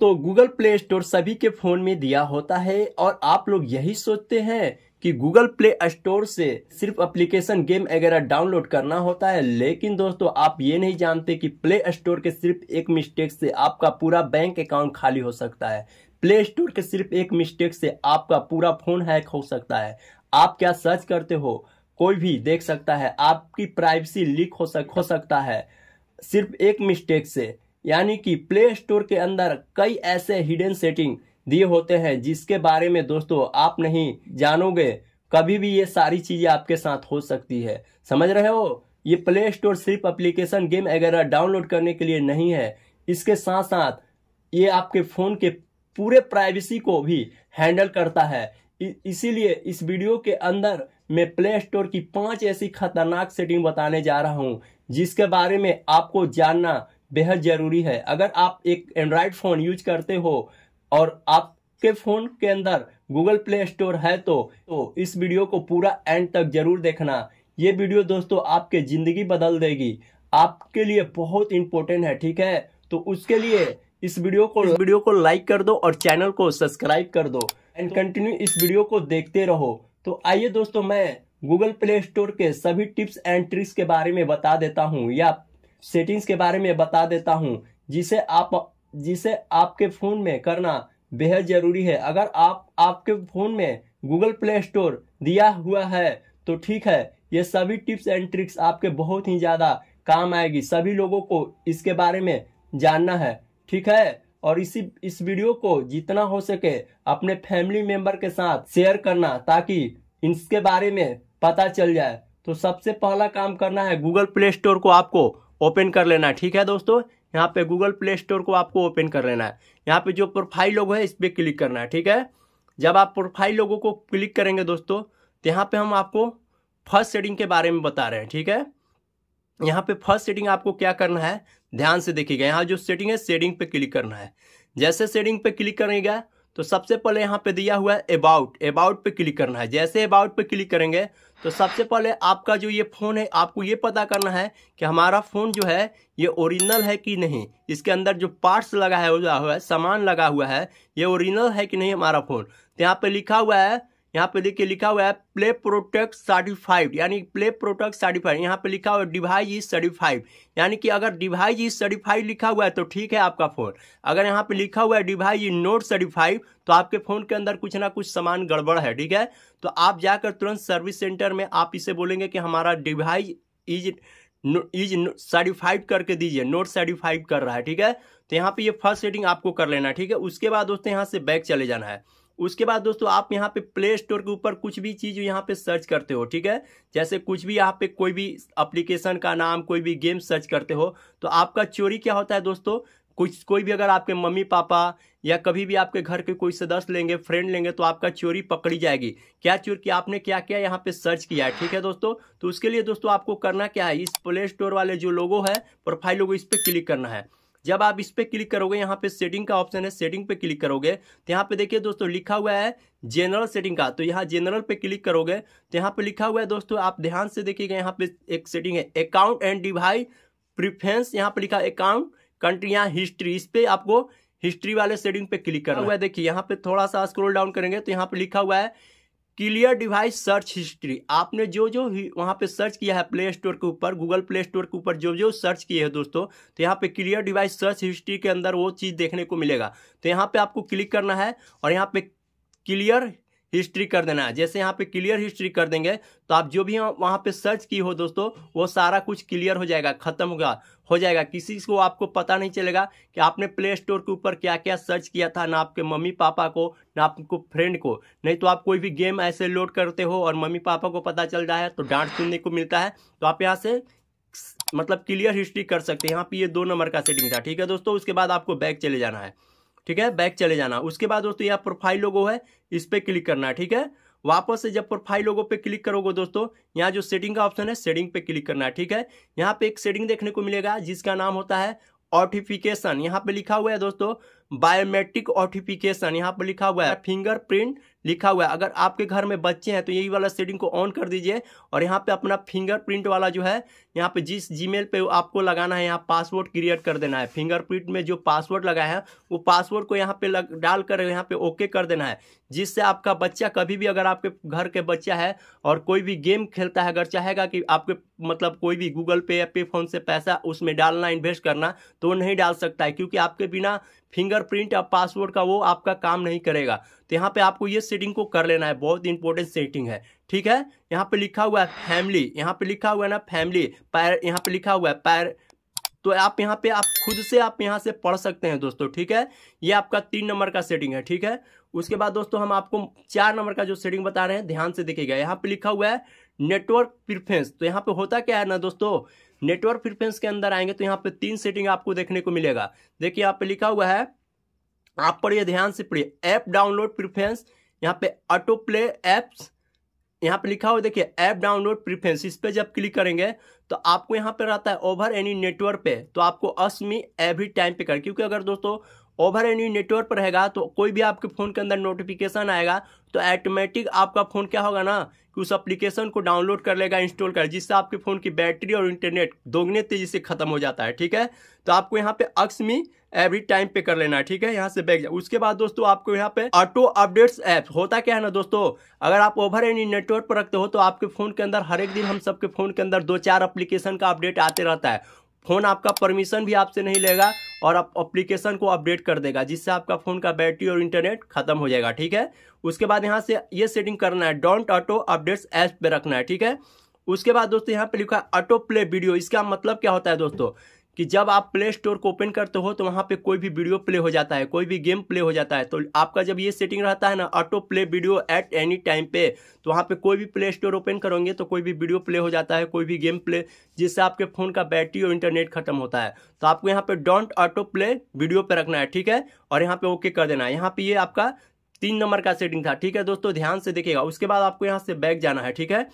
तो Google play store सभी के फोन में दिया होता है और आप लोग यही सोचते हैं कि गूगल प्ले स्टोर से सिर्फ एप्लीकेशन गेम वगैरह डाउनलोड करना होता है लेकिन दोस्तों आप ये नहीं जानते कि प्ले स्टोर के सिर्फ एक मिस्टेक से आपका पूरा बैंक अकाउंट खाली हो सकता है प्ले स्टोर के सिर्फ एक मिस्टेक से आपका पूरा फोन हैक हो सकता है आप क्या सर्च करते हो कोई भी देख सकता है आपकी प्राइवेसी लीक हो सक हो सकता है सिर्फ एक मिस्टेक से यानी कि प्ले स्टोर के अंदर कई ऐसे हिडन सेटिंग दिए होते हैं जिसके बारे में दोस्तों आप नहीं जानोगे कभी भी ये सारी चीज़ें आपके साथ हो सकती है समझ रहे हो ये प्ले स्टोर सिर्फ अप्लीकेशन गेम वगैरह डाउनलोड करने के लिए नहीं है इसके साथ साथ ये आपके फ़ोन के पूरे प्राइवेसी को भी हैंडल करता है इसीलिए इस वीडियो के अंदर मैं प्ले स्टोर की पांच ऐसी खतरनाक सेटिंग बताने जा रहा हूं जिसके बारे में आपको जानना बेहद जरूरी है अगर आप एक एंड्रॉयड फ़ोन यूज करते हो और आपके फ़ोन के अंदर गूगल प्ले स्टोर है तो, तो इस वीडियो को पूरा एंड तक जरूर देखना ये वीडियो दोस्तों आपके ज़िंदगी बदल देगी आपके लिए बहुत इंपॉर्टेंट है ठीक है तो उसके लिए इस वीडियो को वीडियो को लाइक कर दो और चैनल को सब्सक्राइब कर दो एंड कंटिन्यू इस वीडियो को देखते रहो तो आइए दोस्तों मैं गूगल प्ले स्टोर के सभी टिप्स एंड ट्रिक्स के बारे में बता देता हूँ या सेटिंग्स के बारे में बता देता हूँ जिसे आप जिसे आपके फ़ोन में करना बेहद ज़रूरी है अगर आप आपके फ़ोन में गूगल प्ले स्टोर दिया हुआ है तो ठीक है ये सभी टिप्स एंड ट्रिक्स आपके बहुत ही ज़्यादा काम आएगी सभी लोगों को इसके बारे में जानना है ठीक है और इसी इस वीडियो को जितना हो सके अपने फैमिली मेंबर के साथ शेयर करना ताकि इसके बारे में पता चल जाए तो सबसे पहला काम करना है गूगल प्ले स्टोर को आपको ओपन कर लेना है ठीक है दोस्तों यहाँ पे गूगल प्ले स्टोर को आपको ओपन कर लेना है यहाँ पे जो प्रोफाइल लोगो है इस पर क्लिक करना है ठीक है जब आप प्रोफाइल लोगों को क्लिक करेंगे दोस्तों तो यहाँ पे हम आपको फर्स्ट सेटिंग के बारे में बता रहे हैं ठीक है यहाँ पे फर्स्ट सेटिंग आपको क्या करना है ध्यान से देखिएगा यहाँ जो सेटिंग है सेटिंग पे क्लिक करना है जैसे सेटिंग पे क्लिक करेगा तो सबसे पहले यहाँ पे दिया हुआ है अबाउट अबाउट पे क्लिक करना है जैसे अबाउट पे क्लिक करेंगे तो सबसे पहले आपका जो ये फ़ोन है आपको ये पता करना है कि हमारा फ़ोन जो है ये ओरिजिनल है कि नहीं इसके अंदर जो पार्ट्स लगा है हुआ है सामान लगा हुआ है ये ओरिजिनल है कि नहीं हमारा फ़ोन तो यहाँ पे लिखा हुआ है यहाँ पे देखिए लिखा हुआ है प्ले प्रोटेक्ट सर्टिफाइड यानी प्ले प्रोटेक्ट सर्टिफाइड यहाँ पे लिखा हुआ है डिवाइस इज सर्टिफाइड यानी कि अगर डिवाइस इज सर्टिफाइड लिखा हुआ है तो ठीक है आपका फोन अगर यहाँ पे लिखा हुआ है डिवाइस इज नोट सर्टिफाइड तो आपके फोन के अंदर कुछ ना कुछ सामान गड़बड़ है ठीक है तो आप जाकर तुरंत सर्विस सेंटर में आप इसे बोलेंगे कि हमारा डिवाइस इज इज सर्टिफाइड करके दीजिए नोट सर्टिफाइड कर रहा है ठीक है तो यहाँ पे ये फर्स्ट सेटिंग आपको कर लेना है ठीक है उसके बाद दोस्तों यहाँ से बैक चले जाना है उसके बाद दोस्तों आप यहाँ पे प्ले स्टोर के ऊपर कुछ भी चीज़ यहाँ पे सर्च करते हो ठीक है जैसे कुछ भी यहाँ पे कोई भी अप्लीकेशन का नाम कोई भी गेम सर्च करते हो तो आपका चोरी क्या होता है दोस्तों कुछ कोई भी अगर आपके मम्मी पापा या कभी भी आपके घर के कोई सदस्य लेंगे फ्रेंड लेंगे तो आपका चोरी पकड़ी जाएगी क्या चोर की आपने क्या क्या यहाँ पे सर्च किया है ठीक है दोस्तों तो उसके लिए दोस्तों आपको करना क्या है इस प्ले स्टोर वाले जो लोगो है प्रोफाइल लोगो इस पर क्लिक करना है जब आप इस पर क्लिक करोगे यहाँ पे सेटिंग का ऑप्शन है सेटिंग पे क्लिक करोगे तो यहाँ पे देखिए दोस्तों लिखा हुआ है जनरल सेटिंग का तो यहाँ जनरल पे क्लिक करोगे तो यहाँ पे लिखा हुआ है दोस्तों आप ध्यान से देखिएगा यहाँ पे एक सेटिंग है अकाउंट एंड डिवाइस प्रिफ्रेंस यहाँ पे लिखा अकाउंट कंट्री यहाँ हिस्ट्री इस पर आपको हिस्ट्री वाले सेटिंग पे क्लिक करना हाँ। हुआ है देखिए यहाँ पे थोड़ा सा स्क्रोल डाउन करेंगे तो यहाँ पे लिखा हुआ है क्लियर डिवाइस सर्च हिस्ट्री आपने जो जो वहाँ पे सर्च किया है प्ले स्टोर के ऊपर गूगल प्ले स्टोर के ऊपर जो जो सर्च किए हैं दोस्तों तो यहाँ पे क्लियर डिवाइस सर्च हिस्ट्री के अंदर वो चीज़ देखने को मिलेगा तो यहाँ पे आपको क्लिक करना है और यहाँ पे क्लियर हिस्ट्री कर देना है जैसे यहाँ पे क्लियर हिस्ट्री कर देंगे तो आप जो भी वहाँ पे सर्च की हो दोस्तों वो सारा कुछ क्लियर हो जाएगा खत्म होगा हो जाएगा किसी को आपको पता नहीं चलेगा कि आपने प्ले स्टोर के ऊपर क्या क्या सर्च किया था ना आपके मम्मी पापा को ना आपको फ्रेंड को नहीं तो आप कोई भी गेम ऐसे लोड करते हो और मम्मी पापा को पता चल रहा है तो डांट सुनने को मिलता है तो आप यहाँ से मतलब क्लियर हिस्ट्री कर सकते हैं यहाँ पे ये दो नंबर का सेटिंग था ठीक है दोस्तों उसके बाद आपको बैग चले जाना है ठीक है बैक चले जाना उसके बाद दोस्तों यहाँ प्रोफाइल लोगो है इस पर क्लिक करना ठीक है वापस से जब प्रोफाइल लोगो पे क्लिक करोगे दोस्तों यहाँ जो सेटिंग का ऑप्शन है सेटिंग पे क्लिक करना है ठीक है यहाँ पे एक सेटिंग देखने को मिलेगा जिसका नाम होता है ऑटिफिकेशन यहाँ पे लिखा हुआ है दोस्तों बायोमेट्रिक ऑटिफिकेशन यहाँ पर लिखा हुआ है फिंगरप्रिंट लिखा हुआ है अगर आपके घर में बच्चे हैं तो यही वाला सेटिंग को ऑन कर दीजिए और यहाँ पे अपना फिंगरप्रिंट वाला जो है यहाँ पे जिस जीमेल पे आपको लगाना है यहाँ पासवर्ड क्रिएट कर देना है फिंगरप्रिंट में जो पासवर्ड लगाया है वो पासवर्ड को यहाँ पे लग डाल कर यहाँ पे ओके कर देना है जिससे आपका बच्चा कभी भी अगर आपके घर के बच्चा है और कोई भी गेम खेलता है अगर चाहेगा कि आपके मतलब कोई भी गूगल पे या पे फोन से पैसा उसमें डालना इन्वेस्ट करना तो नहीं डाल सकता है क्योंकि आपके बिना फिंगरप्रिंट या पासवर्ड का वो आपका काम नहीं करेगा तो यहाँ पे आपको ये सेटिंग को कर लेना है बहुत इंपॉर्टेंट सेटिंग है ठीक है यहाँ पे लिखा हुआ है फैमिली यहाँ पे लिखा हुआ है ना फैमिली पैर यहाँ पे लिखा हुआ है पैर तो आप यहाँ पे आप खुद से आप यहाँ से पढ़ सकते हैं दोस्तों ठीक है ये आपका तीन नंबर का सेटिंग है ठीक है उसके बाद दोस्तों हम आपको चार नंबर का जो सेटिंग बता रहे हैं ध्यान से देखिएगा यहाँ पे लिखा हुआ है नेटवर्क प्रिफ्रेंस तो यहाँ पे होता क्या है ना दोस्तों नेटवर्क प्रिफ्रेंस के अंदर आएंगे तो यहाँ पे तीन सेटिंग आपको देखने को मिलेगा देखिए यहाँ पे लिखा हुआ है आप पढ़िए ध्यान से पढ़िए ऐप डाउनलोड प्रिफ्रेंस यहाँ पे ऑटो प्ले ऐप्स यहाँ पे लिखा हुआ देखिए ऐप डाउनलोड प्रिफ्रेंस इस पर जब क्लिक करेंगे तो आपको यहाँ पे रहता है ओवर एनी नेटवर्क पे तो आपको अस्मी एवरी टाइम पे कर क्योंकि अगर दोस्तों ओवर एनी नेटवर्क पर रहेगा तो कोई भी आपके फ़ोन के अंदर नोटिफिकेशन आएगा तो ऐटोमेटिक आपका फ़ोन क्या होगा ना कि उस एप्लीकेशन को डाउनलोड कर लेगा इंस्टॉल कर जिससे आपके फ़ोन की बैटरी और इंटरनेट दोगुने तेज़ी से खत्म हो जाता है ठीक है तो आपको यहाँ पे अक्स मी एवरी टाइम पे कर लेना है ठीक है यहाँ से बैग उसके बाद दोस्तों आपको यहाँ पे ऑटो अपडेट्स ऐप होता क्या है ना दोस्तों अगर आप ओवर एनी नेटवर्क पर रखते हो तो आपके फ़ोन के अंदर हर एक दिन हम सबके फ़ोन के अंदर दो चार अप्लीकेशन का अपडेट आते रहता है फ़ोन आपका परमिशन भी आपसे नहीं लेगा और आप अप्लीकेशन को अपडेट कर देगा जिससे आपका फ़ोन का बैटरी और इंटरनेट खत्म हो जाएगा ठीक है उसके बाद यहाँ से ये सेटिंग करना है डोंट ऑटो अपडेट्स ऐप पे रखना है ठीक है उसके बाद दोस्तों यहाँ पे लिखा है ऑटो प्ले वीडियो इसका मतलब क्या होता है दोस्तों कि जब आप प्ले स्टोर को ओपन करते हो तो वहाँ पे कोई भी वीडियो प्ले हो जाता है कोई भी गेम प्ले हो जाता है तो आपका जब ये सेटिंग रहता है ना auto play video at any time पे तो वहाँ पे कोई भी प्ले स्टोर ओपन करोगे तो कोई भी वीडियो प्ले हो जाता है कोई भी गेम प्ले जिससे आपके फ़ोन का बैटरी और इंटरनेट खत्म होता है तो आपको यहाँ पर डोंट ऑटो प्ले वीडियो पर रखना है ठीक है और यहाँ पर ओके कर देना है यहाँ पर ये आपका तीन नंबर का सेटिंग था ठीक है दोस्तों ध्यान से देखिएगा उसके बाद आपको यहाँ से बैक जाना है ठीक है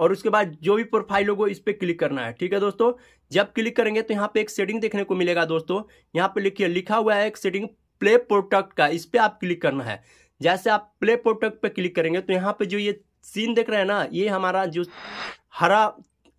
और उसके बाद जो भी प्रोफाइल होगा इस पर क्लिक करना है ठीक है दोस्तों जब क्लिक करेंगे तो यहाँ पे एक सेटिंग देखने को मिलेगा दोस्तों यहाँ पे लिखिए लिखा हुआ है एक सेटिंग प्ले प्रोडक्ट का इस पर आप क्लिक करना है जैसे आप प्ले प्रोडक्ट पे क्लिक करेंगे तो यहाँ पे जो ये सीन देख रहे हैं ना ये हमारा जो हरा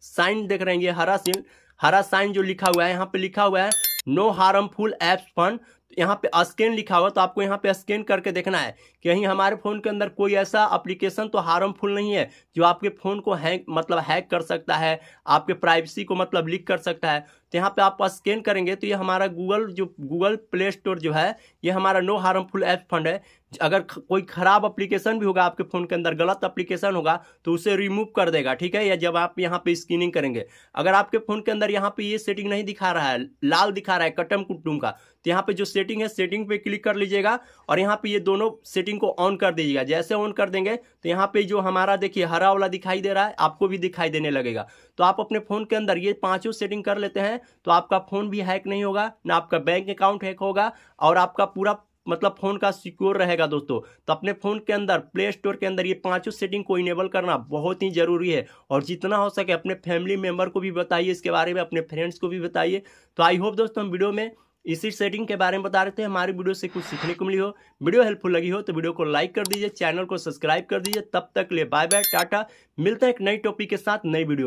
साइन देख रहे हैं ये हरा सीन हरा साइन जो लिखा हुआ है यहाँ पे लिखा हुआ है नो हार्मफुल एप्स फंड यहाँ पे स्कैन लिखा हुआ तो आपको यहाँ पे स्कैन करके देखना है कहीं हमारे फ़ोन के अंदर कोई ऐसा एप्लीकेशन तो हार्मफुल नहीं है जो आपके फ़ोन को हैंग मतलब हैक कर सकता है आपके प्राइवेसी को मतलब लीक कर सकता है तो यहाँ पे आप स्कैन करेंगे तो ये हमारा गूगल जो गूगल प्ले स्टोर जो है ये हमारा नो हार्मफुल ऐप फंड है अगर कोई खराब एप्लीकेशन भी होगा आपके फ़ोन के अंदर गलत एप्लीकेशन होगा तो उसे रिमूव कर देगा ठीक है या जब आप यहाँ पे स्क्रीनिंग करेंगे अगर आपके फ़ोन के अंदर यहाँ पे ये सेटिंग नहीं दिखा रहा है लाल दिखा रहा है कटम कुटुम का तो यहाँ पे जो सेटिंग है सेटिंग पे क्लिक कर लीजिएगा और यहाँ पे ये दोनों सेटिंग को ऑन कर दीजिएगा जैसे ऑन कर देंगे तो यहाँ पे जो हमारा देखिए हरा वाला दिखाई दे रहा है आपको भी दिखाई देने लगेगा तो आप अपने फ़ोन के अंदर ये पांचों सेटिंग कर लेते हैं तो आपका फ़ोन भी हैक नहीं होगा ना आपका बैंक अकाउंट हैक होगा और आपका पूरा मतलब फ़ोन का सिक्योर रहेगा दोस्तों तो अपने फ़ोन के अंदर प्ले स्टोर के अंदर ये पांचों सेटिंग को इनेबल करना बहुत ही ज़रूरी है और जितना हो सके अपने फैमिली मेंबर को भी बताइए इसके बारे में अपने फ्रेंड्स को भी बताइए तो आई होप दोस्तों हम वीडियो में इसी सेटिंग के बारे में बता रहे थे हमारी वीडियो से कुछ सीखने को मिली हो वीडियो हेल्पफुल लगी हो तो वीडियो को लाइक कर दीजिए चैनल को सब्सक्राइब कर दीजिए तब तक ले बाय बाय टाटा मिलते हैं एक नई टॉपिक के साथ नई वीडियो